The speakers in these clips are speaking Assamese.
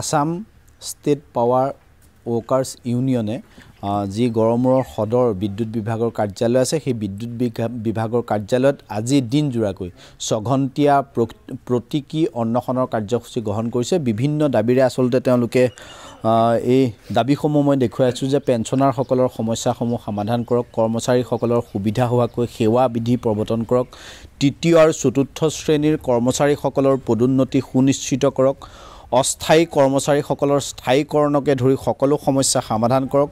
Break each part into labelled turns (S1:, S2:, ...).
S1: আছাম ষ্টেট পাৱাৰ ৱৰ্কাৰ্ছ ইউনিয়নে যি গড়মূৰৰ সদৰ বিদ্যুৎ বিভাগৰ কাৰ্যালয় আছে সেই বিদ্যুৎ বিভাগৰ কাৰ্যালয়ত আজি দিনযোৰাকৈ ছঘণ্টীয়া প্ৰতীকী অন্নখনৰ কাৰ্যসূচী গ্ৰহণ কৰিছে বিভিন্ন দাবীৰে আচলতে তেওঁলোকে এই দাবীসমূহ মই দেখুৱাইছোঁ যে পেঞ্চনাৰসকলৰ সমস্যাসমূহ সমাধান কৰক কৰ্মচাৰীসকলৰ সুবিধা হোৱাকৈ সেৱা বিধি প্ৰৱৰ্তন কৰক তৃতীয় আৰু চতুৰ্থ শ্ৰেণীৰ কৰ্মচাৰীসকলৰ পদোন্নতি সুনিশ্চিত কৰক অস্থায়ী কৰ্মচাৰীসকলৰ স্থায়ীকৰণকে ধৰি সকলো সমস্যা সমাধান কৰক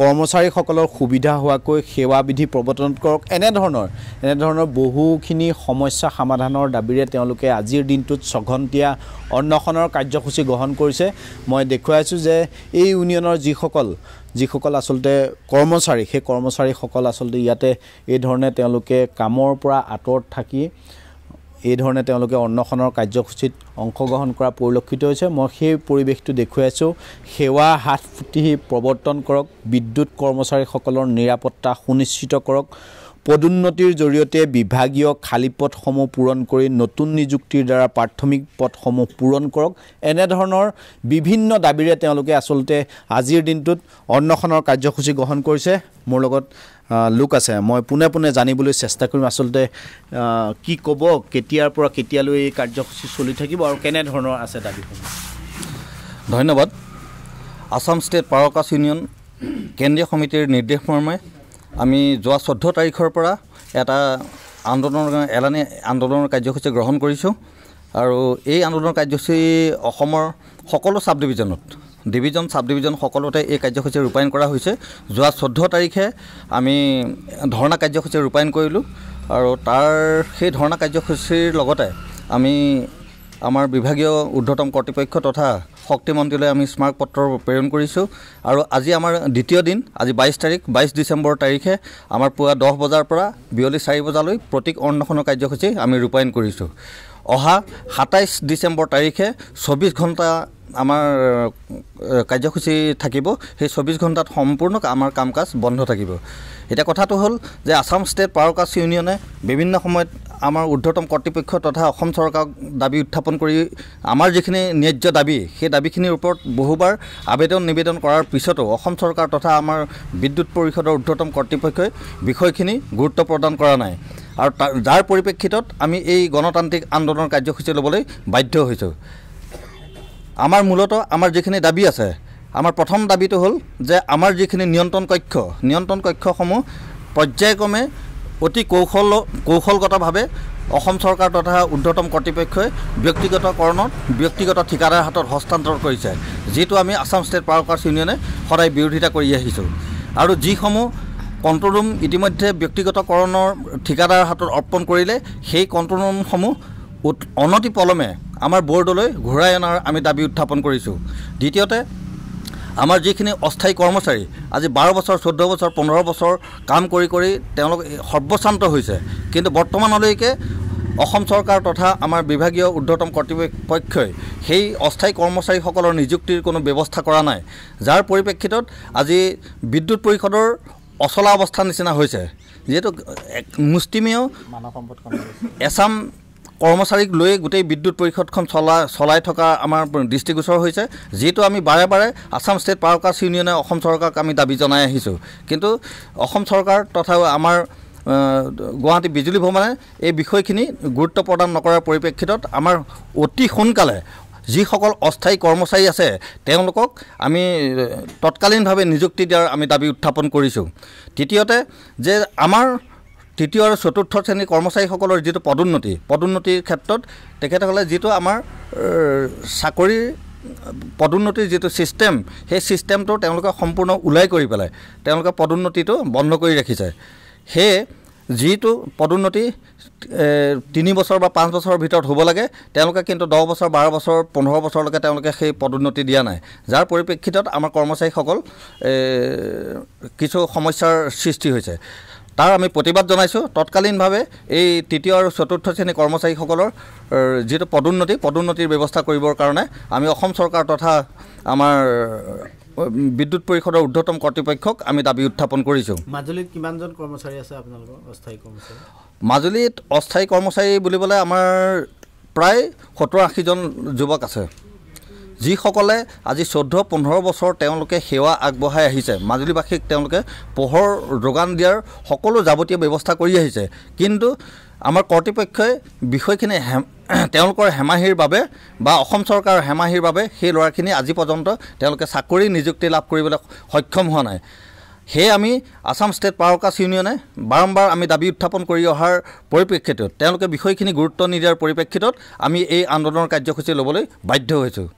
S1: কৰ্মচাৰীসকলৰ সুবিধা হোৱাকৈ সেৱা বিধি প্ৰৱৰ্তন কৰক এনেধৰণৰ এনেধৰণৰ বহুখিনি সমস্যা সমাধানৰ দাবীৰে তেওঁলোকে আজিৰ দিনটোত ছঘণ্টীয়া অন্নখনৰ কাৰ্যসূচী গ্ৰহণ কৰিছে মই দেখুৱাইছোঁ যে এই ইউনিয়নৰ যিসকল যিসকল আচলতে কৰ্মচাৰী সেই কৰ্মচাৰীসকল আচলতে ইয়াতে এই ধৰণে তেওঁলোকে কামৰ পৰা আঁতৰত থাকি এই ধৰণে তেওঁলোকে অন্নখনৰ কাৰ্যসূচীত অংশগ্ৰহণ কৰা পৰিলক্ষিত হৈছে মই সেই পৰিৱেশটো দেখুৱাইছোঁ সেৱা হাত ফুটি প্ৰৱৰ্তন কৰক বিদ্যুৎ কৰ্মচাৰীসকলৰ নিৰাপত্তা সুনিশ্চিত কৰক পদোন্নতিৰ জৰিয়তে বিভাগীয় খালী পথসমূহ পূৰণ কৰি নতুন নিযুক্তিৰ দ্বাৰা প্ৰাথমিক পথসমূহ পূৰণ কৰক এনেধৰণৰ বিভিন্ন দাবীৰে তেওঁলোকে আচলতে আজিৰ দিনটোত অন্নখনৰ কাৰ্যসূচী গ্ৰহণ কৰিছে মোৰ লগত লোক আছে মই পোনে পোনে জানিবলৈ চেষ্টা কৰিম আচলতে কি ক'ব কেতিয়াৰ পৰা কেতিয়ালৈ এই কাৰ্যসূচী চলি থাকিব আৰু কেনেধৰণৰ আছে দাবীসমূহ
S2: ধন্যবাদ আছাম ষ্টেট পাৱাৰ কাষ্ট ইউনিয়ন কেন্দ্ৰীয় সমিতিৰ নিৰ্দেশ মৰ্মে আমি যোৱা চৈধ্য তাৰিখৰ পৰা এটা আন্দোলনৰ এলানি আন্দোলনৰ কাৰ্যসূচী গ্ৰহণ কৰিছোঁ আৰু এই আন্দোলনৰ কাৰ্যসূচী অসমৰ সকলো চাব ডিভিজনত ডিভিজন সাব ডিভিজন সকলোতে এই কাৰ্যসূচী ৰূপায়ণ কৰা হৈছে যোৱা চৈধ্য তাৰিখে আমি ধৰ্ণা কাৰ্যসূচী ৰূপায়ণ কৰিলোঁ আৰু তাৰ সেই ধৰ্ণা কাৰ্যসূচীৰ লগতে আমি আমাৰ বিভাগীয় ঊৰ্ধতম কৰ্তৃপক্ষ তথা শক্তিমন্ত্ৰীলৈ আমি স্মাৰক পত্ৰ প্ৰেৰণ কৰিছোঁ আৰু আজি আমাৰ দ্বিতীয় দিন আজি বাইছ তাৰিখ বাইছ ডিচেম্বৰ তাৰিখে আমাৰ পুৱা দহ বজাৰ পৰা বিয়লি চাৰি বজালৈ প্ৰতীক অন্নখনৰ কাৰ্যসূচী আমি ৰূপায়ণ কৰিছোঁ অহা সাতাইছ ডিচেম্বৰ তাৰিখে চৌবিছ ঘণ্টা আমাৰ কাৰ্যসূচী থাকিব সেই চৌব্বিছ ঘণ্টাত সম্পূৰ্ণ আমাৰ কাম কাজ বন্ধ থাকিব এতিয়া কথাটো হ'ল যে আছাম ষ্টেট পাৱাৰ কাষ্ট ইউনিয়নে বিভিন্ন সময়ত আমাৰ ঊৰ্ধতম কৰ্তৃপক্ষ তথা অসম চৰকাৰক দাবী উত্থাপন কৰি আমাৰ যিখিনি ন্যায্য দাবী সেই দাবীখিনিৰ ওপৰত বহুবাৰ আবেদন নিবেদন কৰাৰ পিছতো অসম চৰকাৰ তথা আমাৰ বিদ্যুৎ পৰিষদৰ ঊৰ্ধতম কৰ্তৃপক্ষই বিষয়খিনি গুৰুত্ব প্ৰদান কৰা নাই আৰু তাৰ যাৰ পৰিপ্ৰেক্ষিতত আমি এই গণতান্ত্ৰিক আন্দোলনৰ কাৰ্যসূচী ল'বলৈ বাধ্য হৈছোঁ আমাৰ মূলতঃ আমাৰ যিখিনি দাবী আছে আমাৰ প্ৰথম দাবীটো হ'ল যে আমাৰ যিখিনি নিয়ন্ত্ৰণ কক্ষ নিয়ন্ত্ৰণ কক্ষসমূহ পৰ্যায়ক্ৰমে অতি কৌশল কৌশলগতভাৱে অসম চৰকাৰ তথা উৰ্ধতম কৰ্তৃপক্ষই ব্যক্তিগতকৰণত ব্যক্তিগত ঠিকাদাৰ হাতত হস্তান্তৰ কৰিছে যিটো আমি আছাম ষ্টেট পাৱাৰ ৱৰ্কাৰ্ছ ইউনিয়নে সদায় বিৰোধিতা কৰি আহিছোঁ আৰু যিসমূহ কণ্ট্ৰল ৰুম ইতিমধ্যে ব্যক্তিগতকৰণৰ ঠিকাদাৰৰ হাতত অৰ্পণ কৰিলে সেই কণ্ট্ৰল ৰুমসমূহ অনতি পলমে আমাৰ বৰ্ডলৈ ঘূৰাই অনাৰ আমি দাবী উত্থাপন কৰিছোঁ দ্বিতীয়তে আমাৰ যিখিনি অস্থায়ী কৰ্মচাৰী আজি বাৰ বছৰ চৈধ্য বছৰ পোন্ধৰ বছৰ কাম কৰি কৰি তেওঁলোক সৰ্বশান্ত হৈছে কিন্তু বৰ্তমানলৈকে অসম চৰকাৰ তথা আমাৰ বিভাগীয় উৰ্ধতম কৰ্তৃপক্ষই সেই অস্থায়ী কৰ্মচাৰীসকলৰ নিযুক্তিৰ কোনো ব্যৱস্থা কৰা নাই যাৰ পৰিপ্ৰেক্ষিতত আজি বিদ্যুৎ পৰিষদৰ অচলা অৱস্থাৰ নিচিনা হৈছে যিহেতু মুষ্টিমেয় এছাম কৰ্মচাৰীক লৈ গোটেই বিদ্যুৎ পৰিষদখন চলা চলাই থকা আমাৰ দৃষ্টিগোচৰ হৈছে যিহেতু আমি বাৰে বাৰে আছাম ষ্টেট পাৱাৰ কাষ্ট ইউনিয়নে অসম চৰকাৰক আমি দাবী জনাই আহিছোঁ কিন্তু অসম চৰকাৰ তথা আমাৰ গুৱাহাটী বিজুলী ভৱনে এই বিষয়খিনি গুৰুত্ব প্ৰদান নকৰাৰ পৰিপ্ৰেক্ষিতত আমাৰ অতি সোনকালে যিসকল অস্থায়ী কৰ্মচাৰী আছে তেওঁলোকক আমি তৎকালীনভাৱে নিযুক্তি দিয়াৰ আমি দাবী উত্থাপন কৰিছোঁ তৃতীয়তে যে আমাৰ তৃতীয় আৰু চতুৰ্থ শ্ৰেণীৰ কৰ্মচাৰীসকলৰ যিটো পদোন্নতি পদোন্নতিৰ ক্ষেত্ৰত তেখেতসকলে যিটো আমাৰ চাকৰিৰ পদোন্নতিৰ যিটো ছিষ্টেম সেই ছিষ্টেমটো তেওঁলোকে সম্পূৰ্ণ ওলাই কৰি পেলাই তেওঁলোকে পদোন্নতিটো বন্ধ কৰি ৰাখিছে সেয়ে যিটো পদোন্নতি তিনি বছৰ বা পাঁচ বছৰৰ ভিতৰত হ'ব লাগে তেওঁলোকে কিন্তু দহ বছৰ বাৰ বছৰ পোন্ধৰ বছৰলৈকে তেওঁলোকে সেই পদোন্নতি দিয়া নাই যাৰ পৰিপ্ৰেক্ষিতত আমাৰ কৰ্মচাৰীসকল কিছু সমস্যাৰ সৃষ্টি হৈছে তাৰ আমি প্ৰতিবাদ জনাইছোঁ তৎকালীনভাৱে এই তৃতীয় আৰু চতুৰ্থ শ্ৰেণী কৰ্মচাৰীসকলৰ যিটো পদোন্নতি পদোন্নতিৰ ব্যৱস্থা কৰিবৰ কাৰণে আমি অসম চৰকাৰ তথা আমাৰ বিদ্যুৎ পৰিষদৰ ঊৰ্ধতম কৰ্তৃপক্ষক আমি দাবী উত্থাপন কৰিছোঁ
S1: মাজুলীত কিমানজন কৰ্মচাৰী আছে আপোনালোকৰ অস্থায়ী কৰ্মচাৰী
S2: মাজুলীত অস্থায়ী কৰ্মচাৰী বুলিবলৈ আমাৰ প্ৰায় সত্তৰ আশীজন যুৱক আছে যিসকলে আজি চৈধ্য পোন্ধৰ বছৰ তেওঁলোকে সেৱা আগবঢ়াই আহিছে মাজুলীবাসীক তেওঁলোকে পোহৰ যোগান দিয়াৰ সকলো যাৱতীয় ব্যৱস্থা কৰি আহিছে কিন্তু আমাৰ কৰ্তৃপক্ষই বিষয়খিনি তেওঁলোকৰ হেমাহিৰ বাবে বা অসম চৰকাৰৰ হেমাহিৰ বাবে সেই ল'ৰাখিনি আজি পৰ্যন্ত তেওঁলোকে চাকৰি নিযুক্তি লাভ কৰিবলৈ সক্ষম হোৱা নাই সেয়ে আমি আছাম ষ্টেট পাৱাৰ কাষ্ট ইউনিয়নে বাৰম্বাৰ আমি দাবী উত্থাপন কৰি অহাৰ পৰিপ্ৰেক্ষিতত তেওঁলোকে বিষয়খিনি গুৰুত্ব নিদিয়াৰ পৰিপ্ৰেক্ষিতত আমি এই আন্দোলনৰ কাৰ্যসূচী ল'বলৈ বাধ্য হৈছোঁ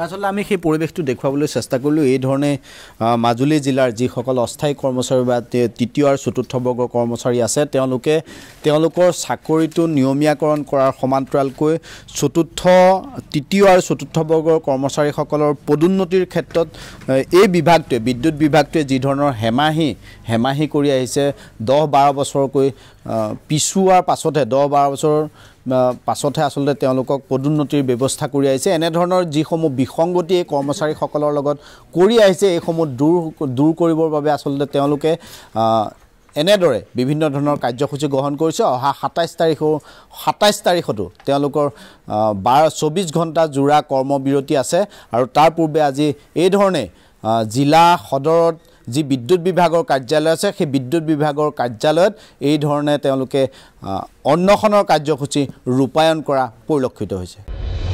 S1: আচলতে আমি সেই পৰিৱেশটো দেখুৱাবলৈ চেষ্টা কৰিলোঁ এইধৰণে মাজুলী জিলাৰ যিসকল অস্থায়ী কৰ্মচাৰী বা তৃতীয় আৰু চতুৰ্থ বৰ্গৰ কৰ্মচাৰী আছে তেওঁলোকে তেওঁলোকৰ চাকৰিটো নিয়মীয়াকৰণ কৰাৰ সমান্তৰালকৈ চতুৰ্থ তৃতীয় আৰু চতুৰ্থ বৰ্গৰ কৰ্মচাৰীসকলৰ পদোন্নতিৰ ক্ষেত্ৰত এই বিভাগটোৱে বিদ্যুৎ বিভাগটোৱে যিধৰণৰ হেমাহি হেমাহি কৰি আহিছে দহ বাৰ বছৰকৈ পিছুৱাৰ পাছতহে দহ বাৰ বছৰ পাছতহে আচলতে তেওঁলোকক পদোন্নতিৰ ব্যৱস্থা কৰি আহিছে এনেধৰণৰ যিসমূহ বিসংগতি এই কৰ্মচাৰীসকলৰ লগত কৰি আহিছে এইসমূহ দূৰ দূৰ কৰিবৰ বাবে আচলতে তেওঁলোকে এনেদৰে বিভিন্ন ধৰণৰ কাৰ্যসূচী গ্ৰহণ কৰিছে অহা সাতাইছ তাৰিখো সাতাইছ তাৰিখতো তেওঁলোকৰ বাৰ চৌব্বিছ ঘণ্টা জোৰা কৰ্মবিৰতি আছে আৰু তাৰ পূৰ্বে আজি এইধৰণে জিলা সদৰত যি বিদ্যুৎ বিভাগৰ কাৰ্যালয় আছে সেই বিদ্যুৎ বিভাগৰ কাৰ্যালয়ত এই ধৰণে তেওঁলোকে অন্নখনৰ কাৰ্যসূচী ৰূপায়ণ কৰা পৰিলক্ষিত হৈছে